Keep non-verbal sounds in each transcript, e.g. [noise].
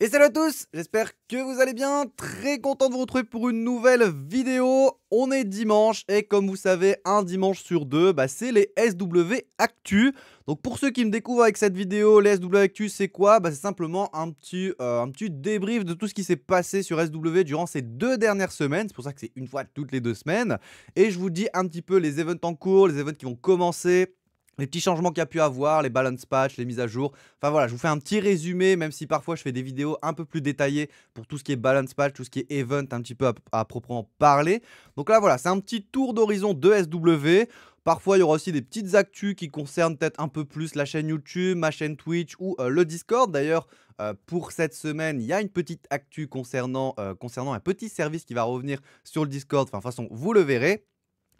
Et salut à tous, j'espère que vous allez bien, très content de vous retrouver pour une nouvelle vidéo. On est dimanche et comme vous savez, un dimanche sur deux, bah, c'est les SW Actu. Donc pour ceux qui me découvrent avec cette vidéo, les SW Actu c'est quoi bah, C'est simplement un petit, euh, un petit débrief de tout ce qui s'est passé sur SW durant ces deux dernières semaines. C'est pour ça que c'est une fois toutes les deux semaines. Et je vous dis un petit peu les events en cours, les events qui vont commencer les petits changements qu'il y a pu avoir, les balance patch, les mises à jour. Enfin voilà, je vous fais un petit résumé, même si parfois je fais des vidéos un peu plus détaillées pour tout ce qui est balance patch, tout ce qui est event, un petit peu à, proprement parler. Donc là voilà, c'est un petit tour d'horizon de SW. Parfois, il y aura aussi des petites actus qui concernent peut-être un peu plus la chaîne YouTube, ma chaîne Twitch ou euh, le Discord. D'ailleurs, euh, pour cette semaine, il y a une petite actu concernant, euh, concernant un petit service qui va revenir sur le Discord. Enfin, de toute façon, vous le verrez.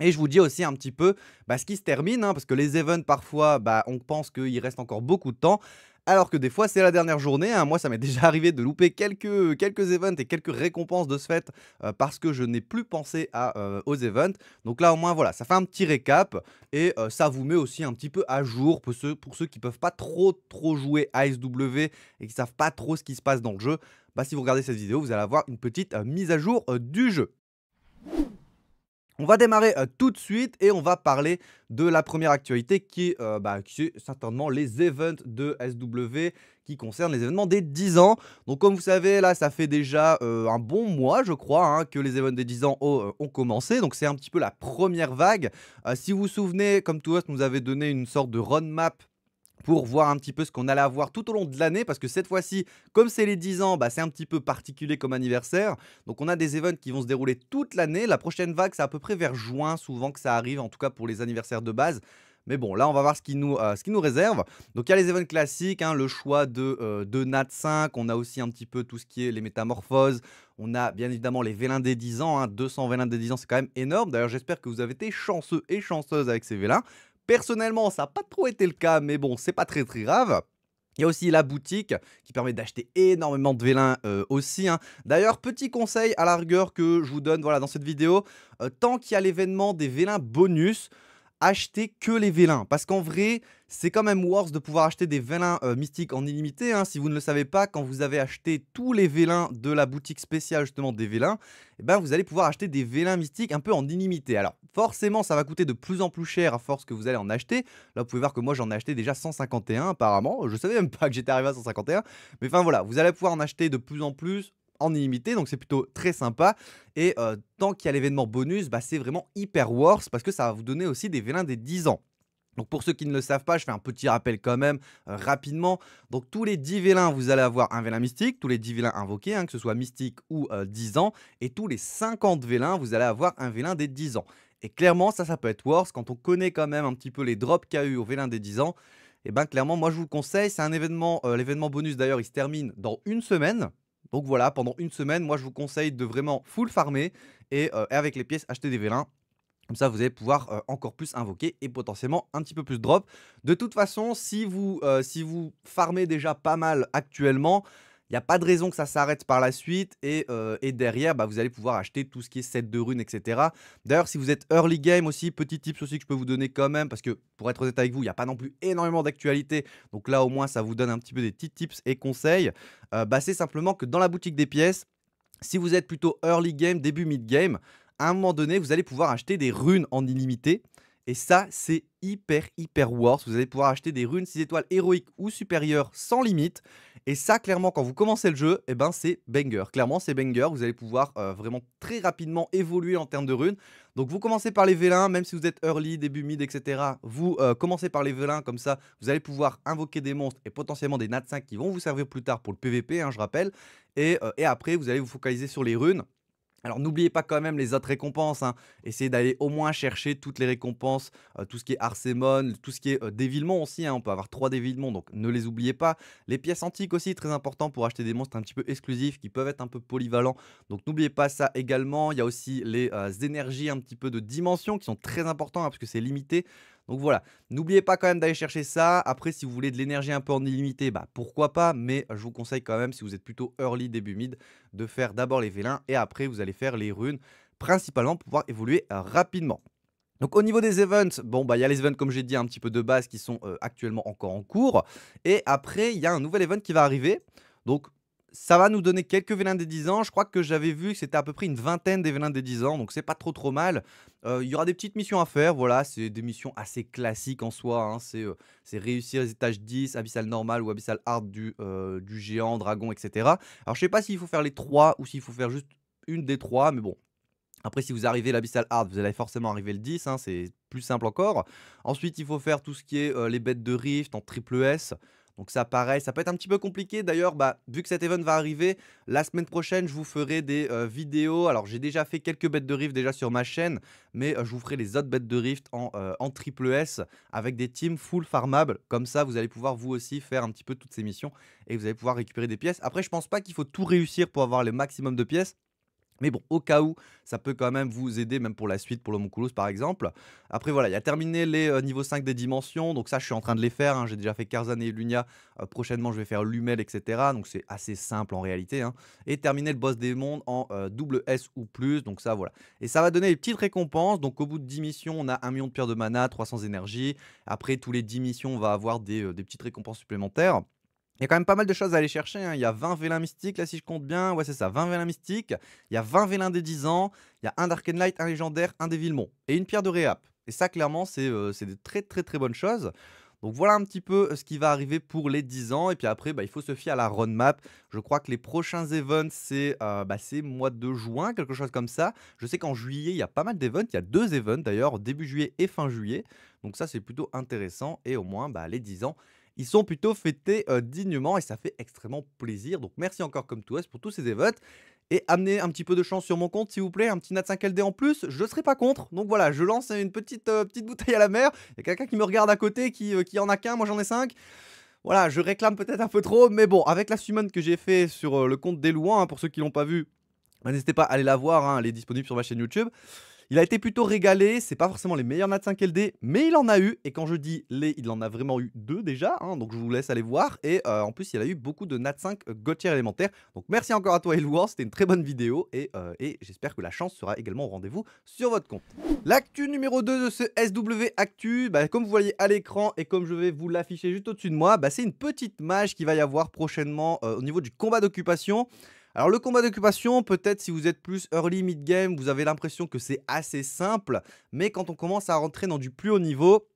Et je vous dis aussi un petit peu bah, ce qui se termine, hein, parce que les events parfois, bah, on pense qu'il reste encore beaucoup de temps. Alors que des fois, c'est la dernière journée. Hein. Moi, ça m'est [laughs] déjà arrivé de louper quelques, quelques events et quelques récompenses de ce fait euh, parce que je n'ai plus pensé à, euh, aux events. Donc là, au moins, voilà, ça fait un petit récap et euh, ça vous met aussi un petit peu à jour pour ceux, pour ceux qui peuvent pas trop, trop jouer à SW et qui ne savent pas trop ce qui se passe dans le jeu. Bah, si vous regardez cette vidéo, vous allez avoir une petite mise à jour du jeu. On va démarrer euh, tout de suite et on va parler de la première actualité qui est, euh, bah, certainement les events de SW qui concernent les événements des 10 ans. Donc comme vous savez, là, ça fait déjà euh, un bon mois, je crois, hein, que les événements des 10 ans oh, ont, commencé. Donc c'est un petit peu la première vague. si vous vous souvenez, comme tout nous avait donné une sorte de roadmap pour voir un petit peu ce qu'on allait avoir tout au long de l'année, parce que cette fois-ci, comme c'est les 10 ans, bah, c'est un petit peu particulier comme anniversaire. Donc on a des events qui vont se dérouler toute l'année. La prochaine vague, c'est à peu près vers juin, souvent que ça arrive, en tout cas pour les anniversaires de base. Mais bon, là, on va voir ce qui nous, euh, ce qui nous réserve. Donc, il y a les events classiques, hein, le choix de, euh, de, Nat 5. On a aussi un petit peu tout ce qui est les métamorphoses. On a bien évidemment les vélins des 10 ans. 200 hein. vélins des 10 ans, c'est quand même énorme. D'ailleurs, j'espère que vous avez été chanceux et chanceuses avec ces vélins. Personnellement, ça n'a pas trop été le cas, mais bon, c'est pas très très grave. Il y a aussi la boutique qui permet d'acheter énormément de vélins euh, aussi. Hein. D'ailleurs, petit conseil à la rigueur que je vous donne voilà, dans cette vidéo, euh, tant qu'il y a l'événement des vélins bonus, acheter que les vélins. Parce qu'en vrai, c'est quand même worse de pouvoir acheter des vélins euh, mystiques en illimité. Hein. Si vous ne le savez pas, quand vous avez acheté tous les vélins de la boutique spéciale justement des vélins, et eh ben, vous allez pouvoir acheter des vélins mystiques un peu en illimité. Alors forcément, ça va coûter de plus en plus cher à force que vous allez en acheter. Là, vous pouvez voir que moi, j'en ai acheté déjà 151 apparemment. Je savais même pas que j'étais arrivé à 151. Mais enfin voilà, vous allez pouvoir en acheter de plus en plus en illimité, donc c'est plutôt très sympa. Et euh, tant qu'il y a l'événement bonus, bah, c'est vraiment hyper worse parce que ça va vous donner aussi des vélins des 10 ans. Donc pour ceux qui ne le savent pas, je fais un petit rappel quand même euh, rapidement. Donc tous les 10 vélins, vous allez avoir un vélin mystique, tous les 10 vélins invoqués, hein, que ce soit mystique ou 10 euh, ans, et tous les 50 vélins, vous allez avoir un vélin des 10 ans. Et clairement, ça, ça peut être worse quand on connaît quand même un petit peu les drops qu'il y eu au vélin des 10 ans. Et eh bien clairement, moi je vous le conseille, c'est un événement, l'événement bonus d'ailleurs, il se termine dans une semaine. Donc voilà, pendant une semaine, moi je vous conseille de vraiment full farmer et euh, avec les pièces acheter des vélins. Comme ça, vous allez pouvoir euh, encore plus invoquer et potentiellement un petit peu plus drop. De toute façon, si vous, euh, si vous farmez déjà pas mal actuellement, il n'y a pas de raison que ça s'arrête par la suite. Et, euh, derrière, bah, vous allez pouvoir acheter tout ce qui est set de runes, etc. D'ailleurs, si vous êtes early game aussi, petit tips aussi que je peux vous donner quand même. Parce que pour être honnête avec vous, il n'y a pas non plus énormément d'actualité. Donc là, au moins, ça vous donne un petit peu des petits tips et conseils. Euh, bah, C'est simplement que dans la boutique des pièces, si vous êtes plutôt early game, début mid game, à un moment donné, vous allez pouvoir acheter des runes en illimité. Et ça, c'est hyper, hyper worth. Vous allez pouvoir acheter des runes 6 étoiles héroïques ou supérieures sans limite. Et ça, clairement, quand vous commencez le jeu, et eh ben, c'est banger. Clairement, c'est banger. Vous allez pouvoir euh, vraiment très rapidement évoluer en termes de runes. Donc, vous commencez par les vélins, même si vous êtes early, début mid, etc. Vous euh, commencez par les vélins, comme ça, vous allez pouvoir invoquer des monstres et potentiellement des nats 5 qui vont vous servir plus tard pour le PVP, hein, je rappelle. Et, euh, et après, vous allez vous focaliser sur les runes. Alors n'oubliez pas quand même les autres récompenses, hein. essayez d'aller au moins chercher toutes les récompenses, euh, tout ce qui est Arcémon, tout ce qui est euh, Dévilement aussi, hein. on peut avoir 3 Dévilements, donc ne les oubliez pas. Les pièces antiques aussi, très important pour acheter des monstres un petit peu exclusifs qui peuvent être un peu polyvalents, donc n'oubliez pas ça également. Il y a aussi les euh, énergies un petit peu de dimension qui sont très importants hein, parce que c'est limité, donc voilà, n'oubliez pas quand même d'aller chercher ça. Après, si vous voulez de l'énergie un peu en illimité, bah pourquoi pas, mais je vous conseille quand même, si vous êtes plutôt early, début mid, de faire d'abord les vélins et après vous allez faire les runes, principalement pour pouvoir évoluer euh, rapidement. Donc au niveau des events, bon bah il y a les events comme j'ai dit un petit peu de base qui sont euh, actuellement encore en cours et après il y a un nouvel event qui va arriver. Donc ça va nous donner quelques vélins des 10 ans. Je crois que j'avais vu que c'était à peu près une vingtaine des vélins des 10 ans, donc c'est pas trop trop mal. Euh, il y aura des petites missions à faire, voilà, c'est des missions assez classiques en soi. Hein. Euh, c'est réussir les étages 10, abyssal normal ou abyssal hard du, euh, du géant, dragon, etc. Alors je sais pas s'il faut faire les trois ou s'il faut faire juste une des trois, mais bon, après, si vous arrivez l'abyssal hard, vous allez forcément arriver le 10, hein, c'est plus simple encore. Ensuite, il faut faire tout ce qui est les bêtes de rift en triple S. Donc ça pareil, ça peut être un petit peu compliqué. D'ailleurs, bah, vu que cet event va arriver, la semaine prochaine, je vous ferai des euh, vidéos. Alors j'ai déjà fait quelques bêtes de rift déjà sur ma chaîne, mais euh, je vous ferai les autres bêtes de rift euh, en, triple S avec des teams full farmables. Comme ça, vous allez pouvoir vous aussi faire un petit peu toutes ces missions et vous allez pouvoir récupérer des pièces. Après, je pense pas qu'il faut tout réussir pour avoir le maximum de pièces. Mais bon, au cas où, ça peut quand même vous aider, même pour la suite, pour l'homunculus par exemple. Après voilà, il y a terminé les euh, niveaux 5 des dimensions, donc ça je suis en train de les faire, hein. j'ai déjà fait Karzan et Lunia, euh, prochainement je vais faire Lumel, etc. Donc c'est assez simple en réalité. Hein. Et terminer le boss des mondes en euh, double S ou plus, donc ça voilà. Et ça va donner des petites récompenses, donc au bout de 10 missions on a 1 million de pierres de mana, 300 énergie. Après tous les 10 missions on va avoir des petites récompenses supplémentaires. Il y a quand même pas mal de choses à aller chercher. Hein. Il y a 20 vélins mystiques, là, si je compte bien. Ouais, c'est ça, 20 vélins mystiques. Il y a 20 vélins des 10 ans. Il y a un Light, un légendaire, un des Villemont. Et une pierre de réap. Et ça, clairement, euh, c'est des très, très, très bonnes choses. Donc voilà un petit peu euh, ce qui va arriver pour les 10 ans. Et puis après, bah, il faut se fier à la roadmap. Je crois que les prochains events, c'est euh, bah, mois de juin, quelque chose comme ça. Je sais qu'en juillet, il y a pas mal d'events. Il y a deux events d'ailleurs, début juillet et fin juillet. Donc ça, c'est plutôt intéressant. Et au moins, bah, les 10 ans, ils sont plutôt fêtés dignement et ça fait extrêmement plaisir. Donc merci encore comme tout pour tous ces votes. Et amener un petit peu de chance sur mon compte, s'il vous plaît, un petit Nat 5LD en plus, je ne serai pas contre. Donc voilà, je lance une petite, petite bouteille à la mer. Il y a quelqu'un qui me regarde à côté qui, qui en a qu'un, moi j'en ai cinq. voilà, je réclame peut-être un peu trop, mais bon, avec la summon que j'ai fait sur le compte des Louans, hein, pour ceux qui l'ont pas vu, bah, n'hésitez pas à aller la voir, hein, elle est disponible sur ma chaîne YouTube. Il a été plutôt régalé, c'est pas forcément les meilleurs Nats 5 LD, mais il en a eu, et quand je dis les, il en a vraiment eu deux déjà, hein, donc je vous laisse aller voir, et euh, en plus il a eu beaucoup de Nats 5 euh, Gauthier élémentaire, donc merci encore à toi Elouan, c'était une très bonne vidéo, euh, et, j'espère que la chance sera également au rendez-vous sur votre compte. L'actu numéro 2 de ce SW Actu, bah, comme vous voyez à l'écran, et comme je vais vous l'afficher juste au-dessus de moi, bah, c'est une petite mage qui va y avoir prochainement au niveau du combat d'occupation. Alors le combat d'occupation, peut-être si vous êtes plus early mid-game, vous avez l'impression que c'est assez simple, mais quand on commence à rentrer dans du plus haut niveau,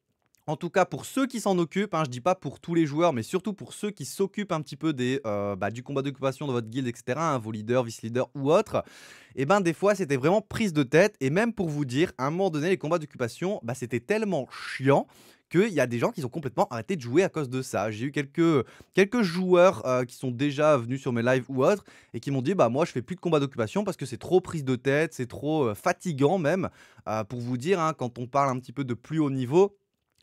en tout cas pour ceux qui s'en occupent, je hein, je dis pas pour tous les joueurs, mais surtout pour ceux qui s'occupent un petit peu des, euh, bah, du combat d'occupation de votre guild etc., hein, vos leaders, vice-leaders ou autres, et eh ben des fois c'était vraiment prise de tête, et même pour vous dire, à un moment donné, les combats d'occupation, bah, c'était tellement chiant qu'il y a des gens qui ont complètement arrêté de jouer à cause de ça. J'ai eu quelques, quelques joueurs euh, qui sont déjà venus sur mes lives ou autres et qui m'ont dit bah moi je fais plus de combat d'occupation parce que c'est trop prise de tête, c'est trop euh, fatigant même. Euh, pour vous dire, hein, quand on parle un petit peu de plus haut niveau,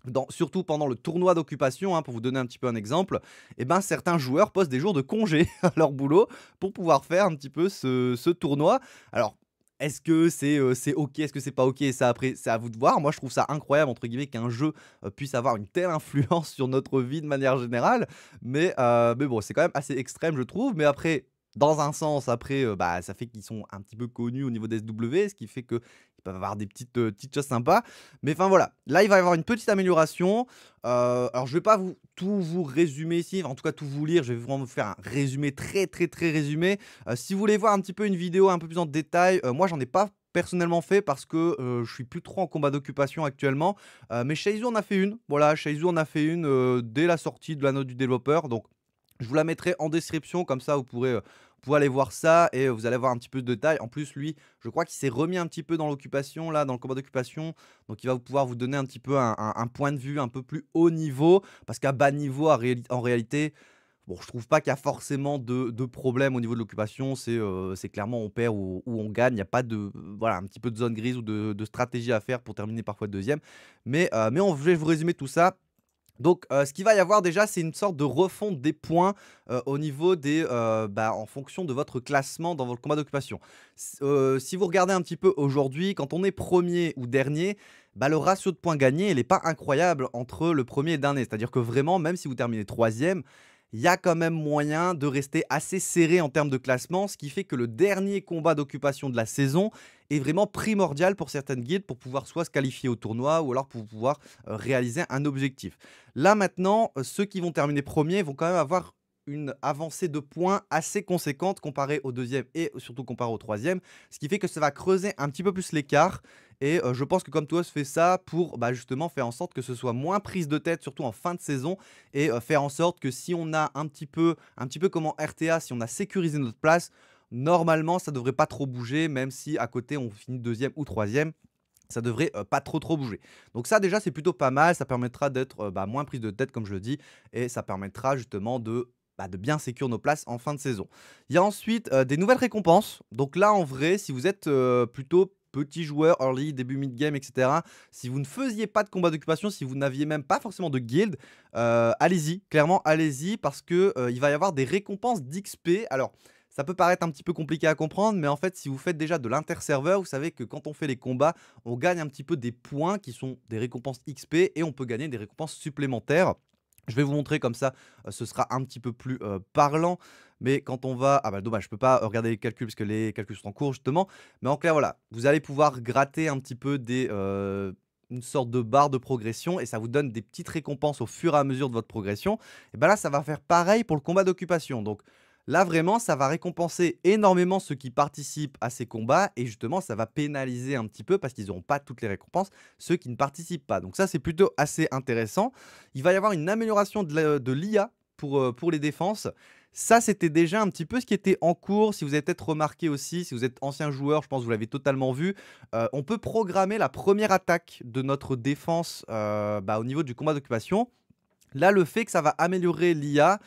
dans, surtout pendant le tournoi d'occupation, hein, pour vous donner un petit peu un exemple, Et eh ben, certains joueurs postent des jours de congé [laughs] à leur boulot pour pouvoir faire un petit peu ce, ce tournoi. Alors est-ce que c'est euh, c'est ok, est-ce que c'est pas ok Ça après, c'est à vous de voir. Moi, je trouve ça incroyable entre guillemets qu'un jeu euh, puisse avoir une telle influence [laughs] sur notre vie de manière générale. Mais, euh, mais bon, c'est quand même assez extrême, je trouve. Mais après, dans un sens, après, bah, ça fait qu'ils sont un petit peu connus au niveau des SW, ce qui fait qu'ils peuvent avoir des petites, petites choses sympas. Mais enfin voilà, là il va y avoir une petite amélioration. alors je vais pas vous, tout vous résumer ici, en tout cas tout vous lire, je vais vraiment vous faire un résumé très très très résumé. si vous voulez voir un petit peu une vidéo un peu plus en détail, moi j'en ai pas personnellement fait parce que je je suis plus trop en combat d'occupation actuellement. Mais mais Shaizu on a fait une. Voilà, Shaizu on a fait une dès la sortie de la note du développeur. Donc je vous la mettrai en description, comme ça vous pourrez, euh, vous aller voir ça et euh, vous allez voir un petit peu de détails. En plus, lui, je crois qu'il s'est remis un petit peu dans l'occupation, là, dans le combat d'occupation. Donc il va pouvoir vous donner un petit peu un, point de vue un peu plus haut niveau, parce qu'à bas niveau, en réalité... Bon, je trouve pas qu'il y a forcément de, de, problème au niveau de l'occupation. C'est euh, clairement on perd ou, on gagne. Il n'y a pas de voilà un petit peu de zone grise ou de, stratégie à faire pour terminer parfois deuxième. Mais, mais on, je vais vous résumer tout ça. Donc, euh, ce qu'il va y avoir déjà, c'est une sorte de refonte des points euh, au niveau des, euh, bah, en fonction de votre classement dans votre combat d'occupation. si vous regardez un petit peu aujourd'hui, quand on est premier ou dernier, bah, le ratio de points gagnés, il n'est pas incroyable entre le premier et le dernier. C'est-à-dire que vraiment, même si vous terminez troisième, il y a quand même moyen de rester assez serré en termes de classement, ce qui fait que le dernier combat d'occupation de la saison est vraiment primordial pour certaines guides pour pouvoir soit se qualifier au tournoi ou alors pour pouvoir euh, réaliser un objectif. Là maintenant, euh, ceux qui vont terminer premiers vont quand même avoir une avancée de points assez conséquente comparée au deuxième et surtout comparée au troisième, ce qui fait que ça va creuser un petit peu plus l'écart et euh, je pense que comme toi, se fait ça pour bah, justement faire en sorte que ce soit moins prise de tête, surtout en fin de saison, et euh, faire en sorte que si on a un petit peu, un petit peu comme en RTA, si on a sécurisé notre place, normalement ça devrait pas trop bouger, même si à côté on finit deuxième ou troisième ça devrait euh, pas trop trop bouger. Donc ça déjà c'est plutôt pas mal, ça permettra d'être bah, moins prise de tête comme je le dis et ça permettra justement de bah, bien sécuriser nos places en fin de saison. Il y a ensuite des nouvelles récompenses. Donc là en vrai si vous êtes plutôt petit joueur, early, début mid-game, etc. Si vous ne faisiez pas de combat d'occupation, si vous n'aviez même pas forcément de guild, euh, allez-y, clairement allez-y, parce qu'il euh, va y avoir des récompenses d'XP. Alors, ça peut paraître un petit peu compliqué à comprendre, mais en fait, si vous faites déjà de linter serveur, vous savez que quand on fait les combats, on gagne un petit peu des points qui sont des récompenses XP et on peut gagner des récompenses supplémentaires. Je vais vous montrer comme ça, euh, ce sera un petit peu plus euh, parlant. Mais quand on va... Ah bah dommage, je peux pas euh, regarder les calculs parce que les calculs sont en cours justement. Mais en clair, voilà, vous allez pouvoir gratter un petit peu des... une sorte de barre de progression et ça vous donne des petites récompenses au fur et à mesure de votre progression. Et bien bah là, ça va faire pareil pour le combat d'occupation. Donc Là, vraiment, ça va récompenser énormément ceux qui participent à ces combats et justement, ça va pénaliser un petit peu parce qu'ils n'auront pas toutes les récompenses, ceux qui ne participent pas. Donc ça, c'est plutôt assez intéressant. Il va y avoir une amélioration de l'IA pour, euh, pour les défenses. Ça, c'était déjà un petit peu ce qui était en cours. Si vous avez peut-être remarqué aussi, si vous êtes ancien joueur, je pense que vous l'avez totalement vu, euh, on peut programmer la première attaque de notre défense euh, bah, au niveau du combat d'occupation. Là, le fait que ça va améliorer l'IA,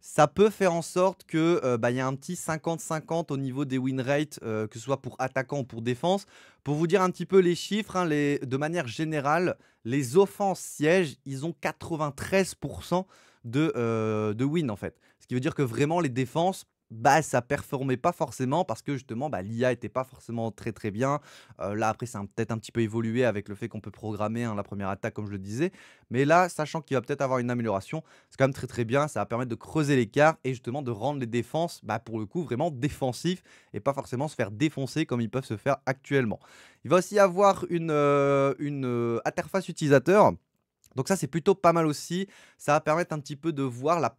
ça peut faire en sorte que euh, bah, y a un petit 50-50 au niveau des win rates, euh, que ce soit pour attaquant ou pour défense. Pour vous dire un petit peu les chiffres, hein, de manière générale, les offenses sièges, ils ont 93% de, euh, de win en fait. Ce qui veut dire que vraiment les défenses bah ça performait pas forcément parce que justement bah, l'IA était pas forcément très très bien. Euh, là après ça a peut-être un petit peu évolué avec le fait qu'on peut programmer hein, la première attaque comme je le disais. Mais là sachant qu'il va peut-être avoir une amélioration, c'est quand même très très bien. Ça va permettre de creuser l'écart et justement de rendre les défenses bah, pour le coup vraiment défensives et pas forcément se faire défoncer comme ils peuvent se faire actuellement. Il va aussi avoir une, euh, une euh, interface utilisateur donc ça, c'est plutôt pas mal aussi. Ça va permettre un petit peu de voir la,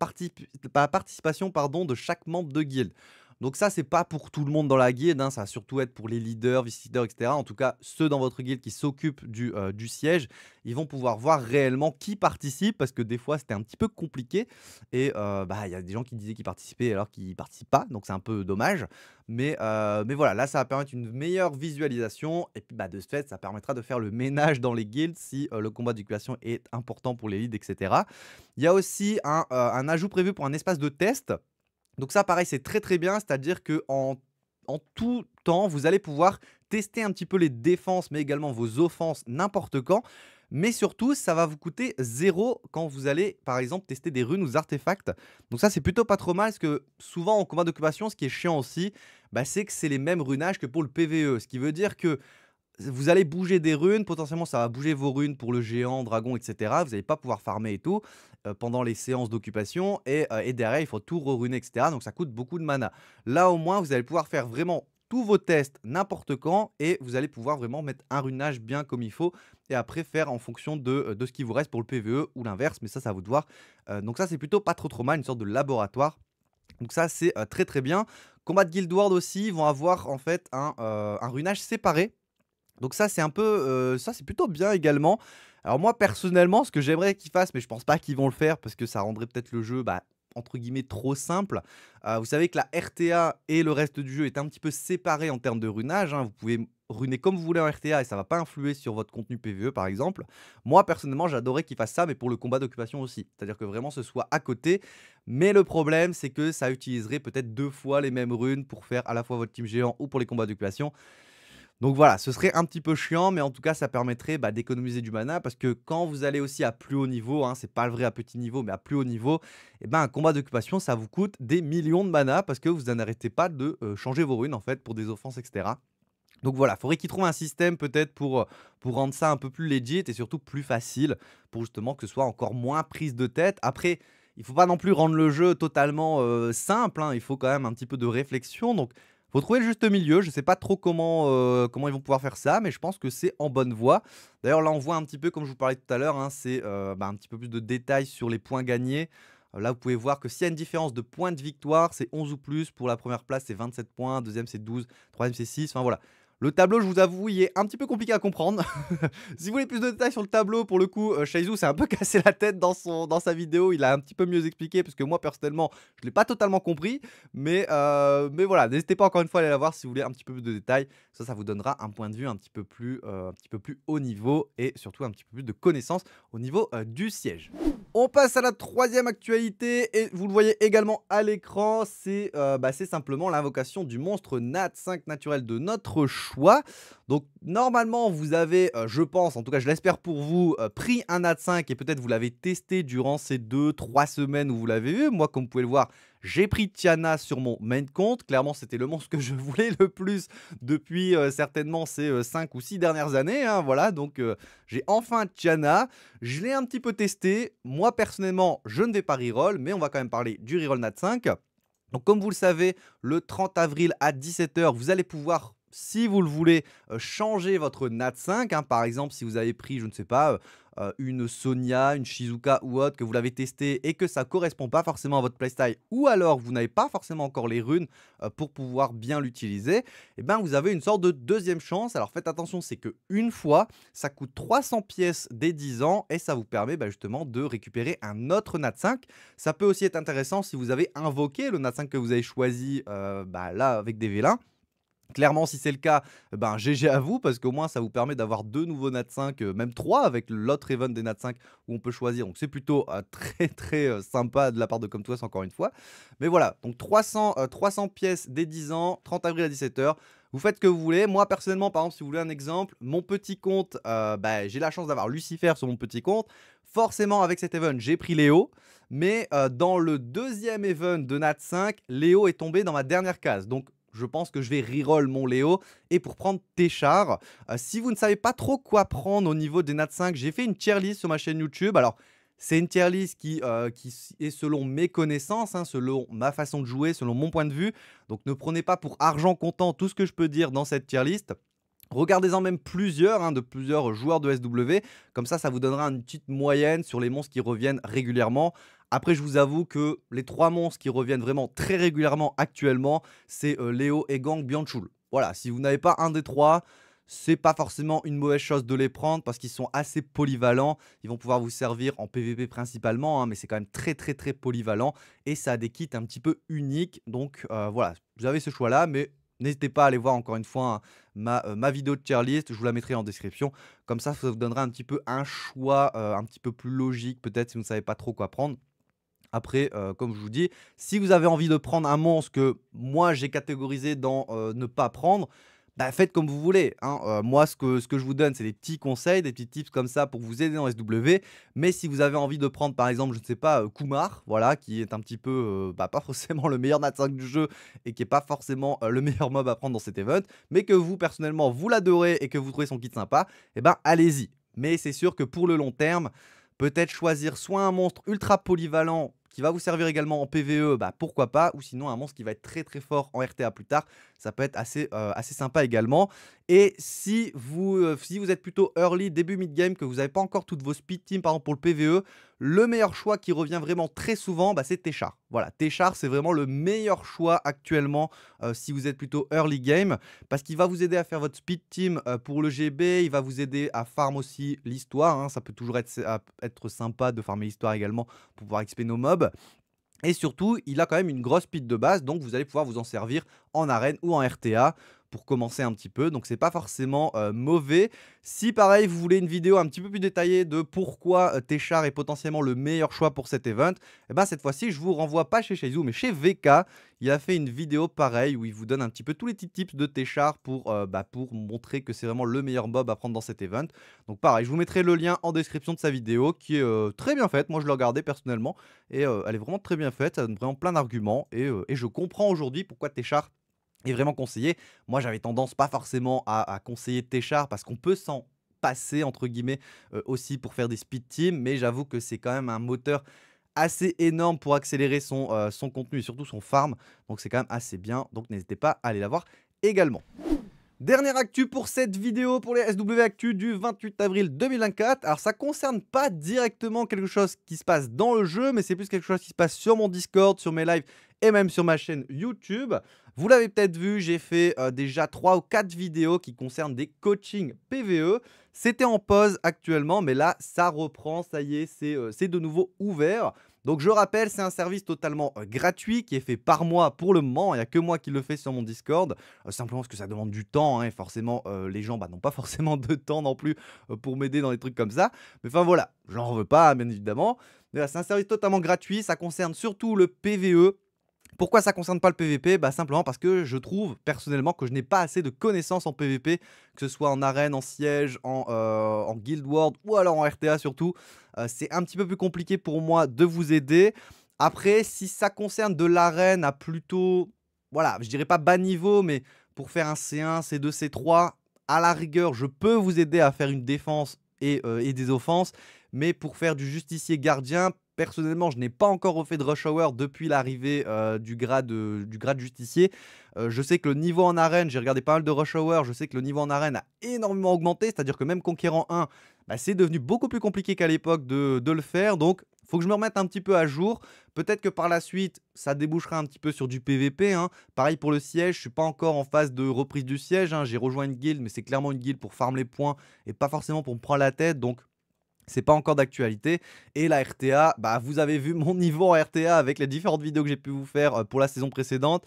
la participation pardon, de chaque membre de guild. Donc ça, c'est pas pour tout le monde dans la guilde, hein, ça va surtout être pour les leaders, visiteurs, etc. En tout cas, ceux dans votre guilde qui s'occupent euh, du, siège, ils vont pouvoir voir réellement qui participe, parce que des fois, c'était un petit peu compliqué. Et euh, bah, il bah, y a des gens qui disaient qu'ils participaient alors qu'ils participent pas, donc c'est un peu dommage. Mais, euh, mais voilà, là, ça va permettre une meilleure visualisation, et puis bah, de ce fait, ça permettra de faire le ménage dans les guildes si le combat d'éducation est important pour les leads, etc. Il y a aussi un, un ajout prévu pour un espace de test donc ça, pareil, c'est très très bien, c'est-à-dire que en, tout temps, vous allez pouvoir tester un petit peu les défenses, mais également vos offenses n'importe quand. Mais surtout, ça va vous coûter zéro quand vous allez, par exemple, tester des runes ou des artefacts. Donc ça, c'est plutôt pas trop mal, parce que souvent en combat d'occupation, ce qui est chiant aussi, bah, c'est que c'est les mêmes runages que pour le PVE. Ce qui veut dire que vous allez bouger des runes, potentiellement ça va bouger vos runes pour le géant, dragon, etc. Vous n'allez pas pouvoir farmer et tout euh, pendant les séances d'occupation euh, et, derrière il faut tout reruner, etc. Donc ça coûte beaucoup de mana. Là au moins vous allez pouvoir faire vraiment tous vos tests n'importe quand et vous allez pouvoir vraiment mettre un runage bien comme il faut et après faire en fonction de, euh, ce qui vous reste pour le PVE ou l'inverse, mais ça, ça va vous devoir. donc ça, c'est plutôt pas trop trop mal, une sorte de laboratoire. Donc ça, c'est très très bien. Combat de Guild Ward aussi, vont avoir en fait un runage séparé donc ça c'est un peu, euh, ça c'est plutôt bien également. Alors moi personnellement, ce que j'aimerais qu'ils fassent, mais je pense pas qu'ils vont le faire parce que ça rendrait peut-être le jeu bah, entre guillemets trop simple. Euh, vous savez que la RTA et le reste du jeu est un petit peu séparé en termes de runage. Hein. Vous pouvez runer comme vous voulez en RTA et ça va pas influer sur votre contenu PVE par exemple. Moi personnellement j'adorerais qu'ils fassent ça mais pour le combat d'occupation aussi. C'est-à-dire que vraiment ce soit à côté. Mais le problème c'est que ça utiliserait peut-être deux fois les mêmes runes pour faire à la fois votre team géant ou pour les combats d'occupation. Donc voilà, ce serait un petit peu chiant, mais en tout cas, ça permettrait bah, d'économiser du mana parce que quand vous allez aussi à plus haut niveau, hein, c'est pas le vrai à petit niveau, mais à plus haut niveau, eh ben, un combat d'occupation, ça vous coûte des millions de mana parce que vous n'arrêtez pas de euh, changer vos runes en fait pour des offenses, etc. Donc voilà, faudrait qu'ils trouvent un système peut-être pour, euh, pour rendre ça un peu plus legit et surtout plus facile pour justement que ce soit encore moins prise de tête. Après, il faut pas non plus rendre le jeu totalement euh, simple, hein, il faut quand même un petit peu de réflexion. Donc faut trouver le juste milieu. Je ne sais pas trop comment, euh, comment ils vont pouvoir faire ça, mais je pense que c'est en bonne voie. D'ailleurs, là, on voit un petit peu, comme je vous parlais tout à l'heure, hein, c'est euh, bah, un petit peu plus de détails sur les points gagnés. Euh, là, vous pouvez voir que s'il y a une différence de points de victoire, c'est 11 ou plus. Pour la première place, c'est 27 points. Deuxième, c'est 12. Troisième, c'est 6. Enfin, voilà. Le tableau, je vous avoue, il est un petit peu compliqué à comprendre. [laughs] si vous voulez plus de détails sur le tableau, pour le coup, euh, Shaizu s'est un peu [laughs] cassé la tête dans, son, dans sa vidéo. Il a un petit peu mieux expliqué, parce que moi, personnellement, je ne l'ai pas totalement compris. Mais, euh, mais voilà, n'hésitez pas encore une fois à aller la voir si vous voulez un petit peu plus de détails. Ça, ça vous donnera un point de vue un petit peu plus, euh, un petit peu plus haut niveau et surtout un petit peu plus de connaissances au niveau du siège. On passe à la troisième actualité et vous le voyez également à l'écran, c'est euh, bah, simplement l'invocation du monstre Nat 5 naturel de notre choix. Donc normalement, vous avez, euh, je pense, en tout cas je l'espère pour vous, euh, pris un nat 5 et peut-être vous l'avez testé durant ces 2-3 semaines où vous l'avez vu. Moi, comme vous pouvez le voir, j'ai pris Tiana sur mon main compte. Clairement, c'était le monstre que je [laughs] voulais le plus depuis euh, certainement ces 5 ou 6 dernières années. Hein, voilà, donc j'ai enfin Tiana. Je l'ai un petit peu testé. Moi, personnellement, je ne vais pas reroll, mais on va quand même parler du reroll NAT 5. Donc comme vous le savez, le 30 avril à 17h, vous allez pouvoir si vous le voulez, euh, changer votre NAT 5. Hein, par exemple, si vous avez pris, je ne sais pas, euh, euh, une Sonia, une Shizuka ou autre, que vous l'avez testé et que ça correspond pas forcément à votre playstyle, ou alors vous n'avez pas forcément encore les runes pour pouvoir bien l'utiliser, et eh ben vous avez une sorte de deuxième chance. Alors faites attention, c'est que une fois, ça coûte 300 pièces des 10 ans et ça vous permet bah, justement de récupérer un autre NAT 5. Ça peut aussi être intéressant si vous avez invoqué le NAT 5 que vous avez choisi bah, là avec des vélins. Clairement, si c'est le cas, eh ben GG à vous, parce qu'au moins ça vous permet d'avoir deux nouveaux Nat 5, euh, même trois avec l'autre event des Nat 5 où on peut choisir. Donc c'est plutôt euh, [laughs] très très euh, sympa de la part de Comme encore une fois. Mais voilà, donc 300, 300 pièces dès 10 ans, 30 avril à 17h. Vous faites ce que vous voulez. Moi, personnellement, par exemple, si vous voulez un exemple, mon petit compte, bah, j'ai la chance d'avoir Lucifer sur mon petit compte. Forcément, avec cet event, j'ai pris Léo. Mais dans le deuxième event de Nat 5, Léo est tombé dans ma dernière case. Donc, je pense que je vais reroll mon Léo. Et pour prendre Téchard, euh, si vous ne savez pas trop quoi prendre au niveau des Nat 5, j'ai fait une tier list sur ma chaîne YouTube. Alors, c'est une tier list qui, euh, qui, est selon mes connaissances, hein, selon ma façon de jouer, selon mon point de vue. Donc ne prenez pas pour argent comptant tout ce que je peux dire dans cette tier list. Regardez-en même plusieurs, hein, de plusieurs joueurs de SW. Comme ça, ça vous donnera une petite moyenne sur les monstres qui reviennent régulièrement. Après, je vous avoue que les trois monstres qui reviennent vraiment très régulièrement actuellement, c'est euh, Léo et Gang Bianchul. Voilà, si vous n'avez pas un des trois, c'est pas forcément une mauvaise chose de les prendre parce qu'ils sont assez polyvalents. Ils vont pouvoir vous servir en PvP principalement, hein, mais c'est quand même très très très polyvalent et ça a des kits un petit peu uniques. Donc euh, voilà, vous avez ce choix là, mais n'hésitez pas à aller voir encore une fois hein, euh, ma, vidéo de tier list. Je vous la mettrai en description. Comme ça, ça vous donnera un petit peu un choix un petit peu plus logique peut-être si vous ne savez pas trop quoi prendre. Après, euh, comme je vous dis, si vous avez envie de prendre un monstre que moi j'ai catégorisé dans euh, ne pas prendre, bah, faites comme vous voulez. Hein. Euh, moi, ce que, ce que je vous donne, c'est des petits conseils, des petits tips comme ça pour vous aider dans SW. Mais si vous avez envie de prendre, par exemple, je ne sais pas, Kumar, voilà, qui est un petit peu, bah, pas [laughs] forcément le meilleur Nat du jeu et qui est pas forcément le meilleur mob à prendre dans cet event, mais que vous, personnellement, vous l'adorez et que vous trouvez son kit sympa, eh ben, allez-y. Mais c'est sûr que pour le long terme, peut-être choisir soit un monstre ultra polyvalent qui va vous servir également en PVE, bah, pourquoi pas, ou sinon un monstre qui va être très très fort en RTA plus tard, ça peut être assez, euh, assez sympa également. Et si vous, euh, si vous êtes plutôt early, début mid-game, que vous n'avez pas encore toutes vos speed teams, par exemple pour le PVE, le meilleur choix qui revient vraiment très souvent, bah, c'est Tchar Voilà, Téchar, c'est vraiment le meilleur choix actuellement euh, si vous êtes plutôt early game, parce qu'il va vous aider à faire votre speed team euh, pour le GB, il va vous aider à farm aussi l'histoire, hein. ça peut toujours être, être sympa de farmer l'histoire également pour pouvoir XP nos mobs. Et surtout, il a quand même une grosse speed de base, donc vous allez pouvoir vous en servir en arène ou en RTA pour commencer un petit peu. Donc c'est pas forcément euh, mauvais. Si pareil, vous voulez une vidéo un petit peu plus détaillée de pourquoi euh, est potentiellement le meilleur choix pour cet event, eh ben cette fois-ci, je vous renvoie pas chez vous mais chez VK. Il a fait une vidéo pareille où il vous donne un petit peu tous les petits tips de Téchar pour, euh, bah, pour montrer que c'est vraiment le meilleur mob à prendre dans cet event. Donc pareil, je vous mettrai le lien en description de sa vidéo qui est euh, très bien faite. Moi, je l'ai regardée personnellement et elle est vraiment très bien faite. Ça donne vraiment plein d'arguments et, je comprends aujourd'hui pourquoi Téchar est vraiment conseillé. Moi, j'avais tendance pas forcément à, conseiller Téchard parce qu'on peut s'en passer, entre guillemets, euh, aussi pour faire des speed teams, mais j'avoue que c'est quand même un moteur assez énorme pour accélérer son, euh, son contenu et surtout son farm. Donc c'est quand même assez bien. Donc n'hésitez pas à aller la voir également. Dernière actu pour cette vidéo pour les SW Actu du 28 avril 2024. Alors ça concerne pas directement quelque chose qui se passe dans le jeu, mais c'est plus quelque chose qui se passe sur mon Discord, sur mes lives et même sur ma chaîne YouTube. Vous l'avez peut-être vu, j'ai fait euh, déjà 3 ou 4 vidéos qui concernent des coachings PVE. C'était en pause actuellement, mais là ça reprend, ça y est, c'est euh, de nouveau ouvert. Donc je rappelle, c'est un service totalement euh, gratuit qui est fait par moi pour le moment. Il n'y a que moi qui le fais sur mon Discord. Euh, simplement parce que ça demande du temps. Hein, et forcément, euh, les gens bah, n'ont pas [laughs] forcément de temps non plus pour m'aider dans des trucs comme ça. Mais enfin voilà, j'en veux pas, bien évidemment. C'est un service totalement gratuit. Ça concerne surtout le PVE pourquoi ça ne concerne pas le PVP bah, Simplement parce que je trouve personnellement que je n'ai pas assez de connaissances en PVP, que ce soit en arène, en siège, en, euh, Guild World ou alors en RTA surtout. Euh, c'est un petit peu plus compliqué pour moi de vous aider. Après, si ça concerne de l'arène à plutôt, voilà, je dirais pas bas niveau, mais pour faire un C1, C2, C3, à la rigueur, je peux vous aider à faire une défense et euh, des offenses. Mais pour faire du justicier gardien, Personnellement, je n'ai pas encore refait de Rush Hour depuis l'arrivée euh, du, grade, euh, du grade justicier. Euh, je sais que le niveau en arène, j'ai regardé pas mal de Rush Hour, je sais que le niveau en arène a énormément augmenté, c'est-à-dire que même Conquérant 1, bah, c'est devenu beaucoup plus compliqué qu'à l'époque de, le faire. Donc, faut que je me remette un petit peu à jour. Peut-être que par la suite, ça débouchera un petit peu sur du PVP. Hein. Pareil pour le siège, je suis pas encore en phase de reprise du siège. Hein. J'ai rejoint une guilde, mais c'est clairement une guilde pour farm les points et pas forcément pour me prendre la tête. Donc c'est pas encore d'actualité. Et la RTA, bah, vous avez vu mon niveau en RTA avec les différentes vidéos que j'ai pu vous faire euh, pour la saison précédente.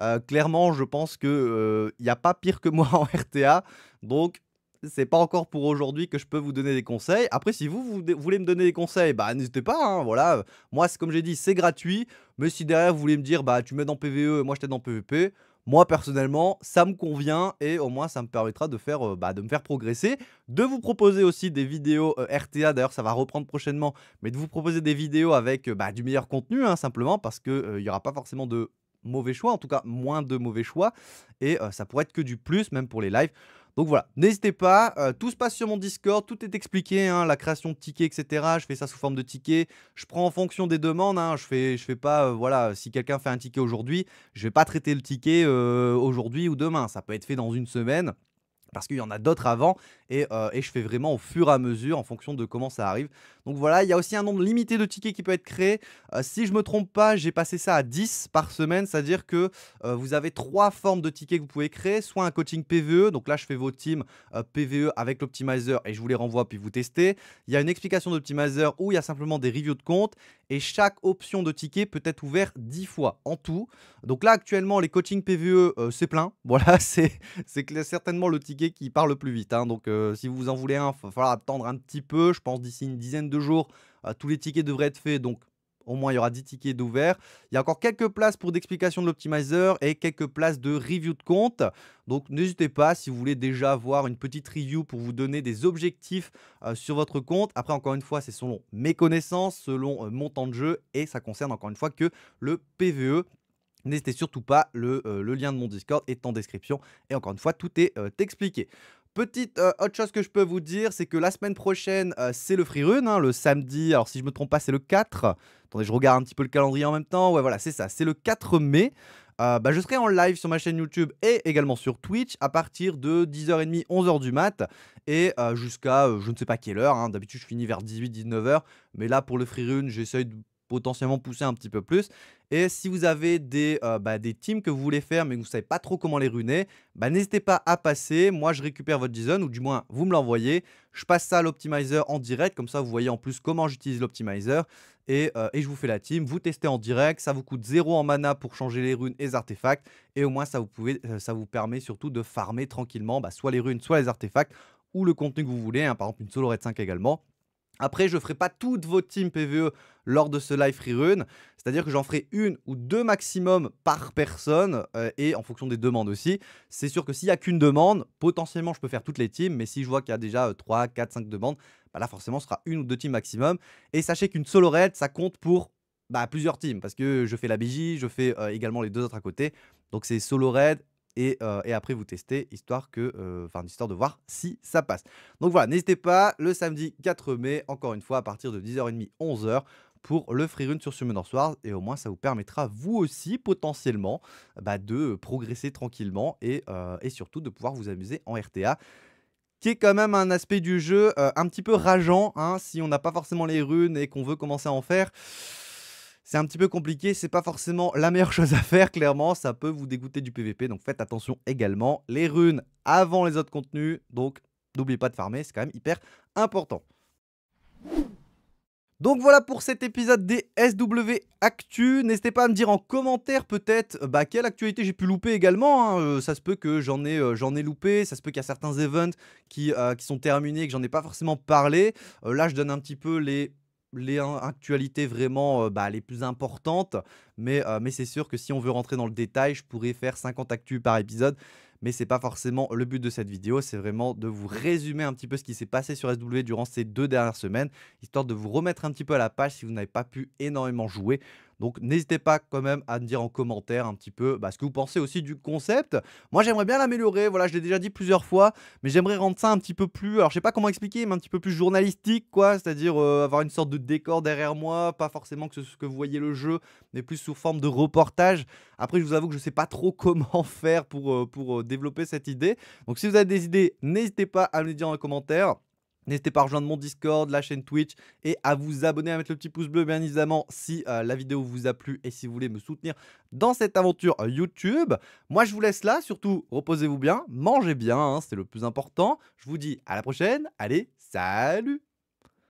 Euh, clairement, je pense qu'il n'y euh, a pas pire que moi [laughs] en RTA. Donc, c'est pas encore pour aujourd'hui que je peux vous donner des conseils. Après, si vous, voulez me donner des conseils, bah n'hésitez pas. Hein, voilà, moi, comme j'ai dit, c'est gratuit. Mais si derrière vous voulez me dire, bah tu mets dans PVE, moi je t'aide dans PVP, moi personnellement, ça me convient et au moins ça me permettra de, faire, euh, bah, de me faire progresser, de vous proposer aussi des vidéos euh, RTA, d'ailleurs ça va reprendre prochainement, mais de vous proposer des vidéos avec euh, bah, du meilleur contenu hein, simplement parce qu'il n'y aura pas forcément de mauvais choix, en tout cas moins de mauvais choix et ça pourrait être que du plus même pour les lives. Donc voilà, n'hésitez pas, euh, tout se passe sur mon Discord, tout est expliqué, hein, la création de tickets, etc. Je fais ça sous forme de tickets, je prends en fonction des demandes, hein. je fais, je fais pas, euh, voilà, si quelqu'un fait un ticket aujourd'hui, je vais pas traiter le ticket euh, aujourd'hui ou demain, ça peut être fait dans une semaine parce qu'il y en a d'autres avant euh, et, je fais vraiment au fur et à mesure en fonction de comment ça arrive. Donc voilà, il y a aussi un nombre limité de tickets qui peut être créé. Euh, si je ne me trompe pas, j'ai passé ça à 10 par semaine, c'est-à-dire que euh, vous avez trois formes de tickets que vous pouvez créer, soit un coaching PVE, donc là je fais vos teams PVE avec l'optimizer et je vous les renvoie puis vous testez. Il y a une explication d'optimizer où il y a simplement des reviews de compte et chaque option de ticket peut être ouverte 10 fois en tout. Donc là actuellement les coachings PVE c'est plein. [laughs] Voilà, c'est certainement le ticket qui parle plus vite. Hein. Donc si vous en voulez un, il va falloir attendre un petit peu. Je pense d'ici une dizaine de jours, tous les tickets devraient être faits. Donc au moins, il y aura 10 tickets d'ouvert. Il y a encore quelques places pour d'explication de l'optimizer et quelques places de review de compte. Donc, n'hésitez pas si vous voulez déjà avoir une petite review pour vous donner des objectifs sur votre compte. Après, encore une fois, c'est selon mes connaissances, selon mon temps de jeu et ça concerne encore une fois que le PVE. N'hésitez surtout pas, euh, le, lien de mon Discord est en description et encore une fois, tout est euh, expliqué. Petite euh, autre chose que je peux vous dire, c'est que la semaine prochaine, c'est le free run, hein, le samedi, alors si je me trompe pas, c'est le 4. Attendez, je regarde un petit peu le calendrier en même temps. Ouais, voilà, c'est ça, c'est le 4 mai. bah, je serai en live sur ma chaîne YouTube et également sur Twitch à partir de 10h30, 11h du mat et jusqu'à je ne sais pas quelle heure. Hein. D'habitude, je finis vers 18-19h, mais là pour le free run, j'essaye de potentiellement pousser un petit peu plus. Et si vous avez des, euh, bah, des teams que vous voulez faire mais que vous ne savez pas trop comment les runer, bah, n'hésitez pas à passer. Moi, je récupère votre JSON ou du moins vous me l'envoyez. Je passe ça à l'optimizer en direct. Comme ça, vous voyez en plus comment j'utilise l'optimizer. Et, euh, je vous fais la team. Vous testez en direct. Ça vous coûte zéro en mana pour changer les runes et artefacts. Et au moins, ça vous, pouvez, euh, ça vous permet surtout de farmer tranquillement bah, soit les runes, soit les artefacts ou le contenu que vous voulez. Hein. par exemple, une solo raid 5 également. Après, je ne ferai pas toutes vos teams PVE lors de ce live free run, c'est-à-dire que j'en ferai une ou deux maximum par personne euh, et en fonction des demandes aussi. C'est sûr que s'il n'y a qu'une demande, potentiellement je peux faire toutes les teams, mais si je vois qu'il y a déjà 3, 4, 5 demandes, bah là forcément ce sera une ou deux teams maximum. Et sachez qu'une solo raid, ça compte pour bah, plusieurs teams, parce que je fais la BJ, je fais euh, également les deux autres à côté. Donc c'est solo raid euh, et, après vous testez, histoire que, euh, histoire de voir si ça passe. Donc voilà, n'hésitez pas, le samedi 4 mai, encore une fois, à partir de 10h30, 11h, pour le free run sur Summoners Wars, et au moins ça vous permettra, vous aussi, potentiellement, bah, de progresser tranquillement, et, euh, et surtout de pouvoir vous amuser en RTA qui est quand même un aspect du jeu un petit peu rageant, hein, si on n'a pas forcément les runes et qu'on veut commencer à en faire c'est un petit peu compliqué, c'est pas forcément la meilleure [laughs] chose à faire, clairement, ça peut vous dégoûter du PVP, donc faites attention également. Les runes avant les autres contenus, donc n'oubliez pas de farmer, c'est quand même hyper important. Donc voilà pour cet épisode des SW Actu. N'hésitez pas à me dire en commentaire peut-être bah, quelle actualité j'ai pu louper également. Hein. Euh, ça se peut que j'en ai, euh, ai, loupé, ça se peut qu'il y a certains events qui, euh, qui sont terminés et que j'en ai pas forcément parlé. là je donne un petit peu les les actualités vraiment bah, les plus importantes, mais, mais c'est sûr que si on veut rentrer dans le détail, je pourrais faire 50 actus par épisode, mais c'est pas forcément le but de cette vidéo, c'est vraiment de vous résumer un petit peu ce qui s'est passé sur SW durant ces deux dernières semaines, histoire de vous remettre un petit peu à la page si vous n'avez pas pu énormément jouer. Donc n'hésitez pas quand même à me dire en commentaire un petit peu bah, ce que vous pensez aussi du concept. Moi j'aimerais bien l'améliorer, voilà je l'ai déjà dit plusieurs fois, mais j'aimerais rendre ça un petit peu plus, alors je sais pas comment expliquer, mais un petit peu plus journalistique quoi, c'est-à-dire euh, avoir une sorte de décor derrière moi, pas forcément que ce que vous voyez le jeu, mais plus sous forme de reportage. Après je vous avoue que je sais pas trop [laughs] comment faire pour, euh, pour euh, développer cette idée. Donc si vous avez des idées, n'hésitez pas à me dire en commentaire. N'hésitez pas à rejoindre mon Discord, la chaîne Twitch et à vous abonner, à mettre le petit pouce bleu bien évidemment si euh, la vidéo vous a plu et si vous voulez me soutenir dans cette aventure euh, YouTube. Moi je vous laisse là, surtout reposez-vous bien, mangez bien, hein, c'est le plus important. Je vous dis à la prochaine, allez, salut